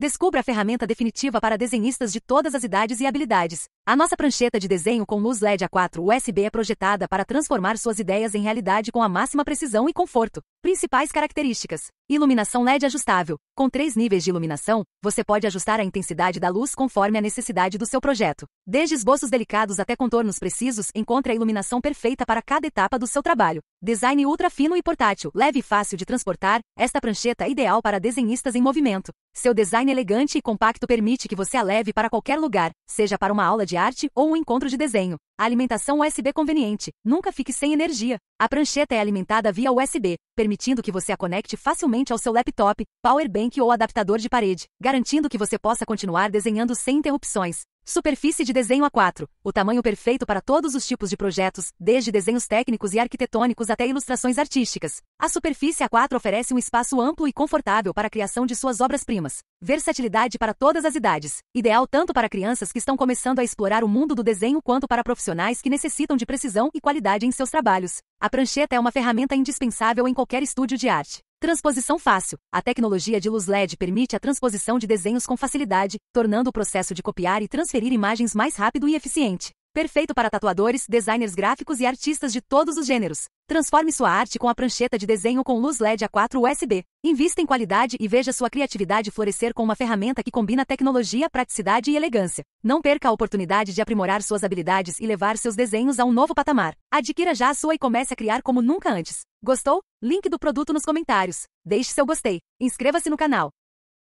Descubra a ferramenta definitiva para desenhistas de todas as idades e habilidades. A nossa prancheta de desenho com luz LED A4 USB é projetada para transformar suas ideias em realidade com a máxima precisão e conforto. Principais características: iluminação LED ajustável. Com três níveis de iluminação, você pode ajustar a intensidade da luz conforme a necessidade do seu projeto. Desde esboços delicados até contornos precisos, encontre a iluminação perfeita para cada etapa do seu trabalho. Design ultra fino e portátil, leve e fácil de transportar, esta prancheta é ideal para desenhistas em movimento. Seu design elegante e compacto permite que você a leve para qualquer lugar, seja para uma aula de arte ou um encontro de desenho. A alimentação USB conveniente. Nunca fique sem energia. A prancheta é alimentada via USB, permitindo que você a conecte facilmente ao seu laptop, powerbank ou adaptador de parede, garantindo que você possa continuar desenhando sem interrupções. Superfície de desenho A4, o tamanho perfeito para todos os tipos de projetos, desde desenhos técnicos e arquitetônicos até ilustrações artísticas. A superfície A4 oferece um espaço amplo e confortável para a criação de suas obras-primas. Versatilidade para todas as idades, ideal tanto para crianças que estão começando a explorar o mundo do desenho quanto para profissionais que necessitam de precisão e qualidade em seus trabalhos. A prancheta é uma ferramenta indispensável em qualquer estúdio de arte. Transposição fácil. A tecnologia de luz LED permite a transposição de desenhos com facilidade, tornando o processo de copiar e transferir imagens mais rápido e eficiente. Perfeito para tatuadores, designers gráficos e artistas de todos os gêneros. Transforme sua arte com a prancheta de desenho com luz LED A4 USB. Invista em qualidade e veja sua criatividade florescer com uma ferramenta que combina tecnologia, praticidade e elegância. Não perca a oportunidade de aprimorar suas habilidades e levar seus desenhos a um novo patamar. Adquira já a sua e comece a criar como nunca antes. Gostou? Link do produto nos comentários. Deixe seu gostei. Inscreva-se no canal.